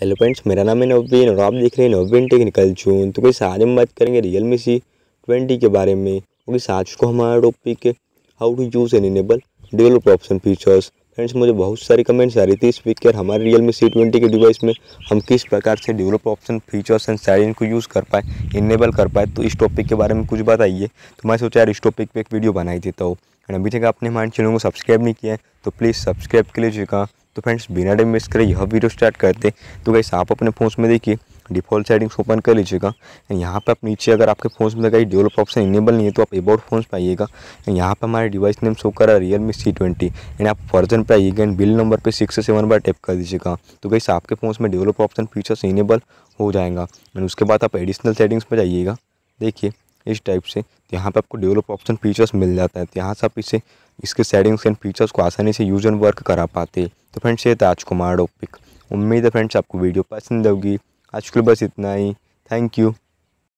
hello friends मेरा नाम है नवीन और आप देख रहे हैं नवीन टेक्निकल जून तो कुछ आज हम बात करेंगे रियल मी सी ट्वेंटी के बारे में क्योंकि तो आज को हमारा टॉपिक है how to use an enable develop option features friends मुझे बहुत सारी कमेंट्स आ रही थी इस हमारे रियल मी सी ट्वेंटी के डिवाइस में हम किस प्रकार से develop option features and side इनको यूज़ कर पाए इनेबल कर पाए तो इस टॉपिक के बारे में कुछ बात आई है तो मैं सोचा यार इस टॉपिक पे एक वीडियो बनाई देता हूँ एंड अभी तक आपने हमारे चैनल को सब्सक्राइब नहीं किया है तो प्लीज़ सब्सक्राइब के लिए तो फ्रेंड्स बिना टाइम वेस्ट करें यह वीडियो स्टार्ट करते तो गाइस आप अपने फ़ोन में देखिए डिफॉल्ट सेटिंग्स ओपन कर लीजिएगा एंड यहाँ पे आप नीचे अगर आपके फ़ोन में कहीं डेवलप ऑप्शन इनेबल नहीं है तो आप एबाउट फोन पर आइएगा एंड यहाँ पे हमारे डिवाइस नेम शो कर रहा है Realme C twenty and आप वर्जन पर आइएगा एंड बिल नंबर पे सिक्स सेवन बार टैप कर दीजिएगा तो कैसे आपके फ़ोन में डेवलप ऑप्शन फीचर्स इनेबल हो जाएगा एंड उसके बाद आप एडिशनल सेटिंग्स पर जाइएगा देखिए इस टाइप से तो यहाँ पर आपको डेवलप ऑप्शन फीचर्स मिल जाता है तो यहाँ से आप इसे इसके सेटिंग्स एंड फीचर्स को आसानी से यूज एंड वर्क करा पाते तो फ्रेंड्स ये था आज कुमार टॉपिक उम्मीद है फ्रेंड्स आपको वीडियो पसंद होगी आज के लिए बस इतना ही थैंक यू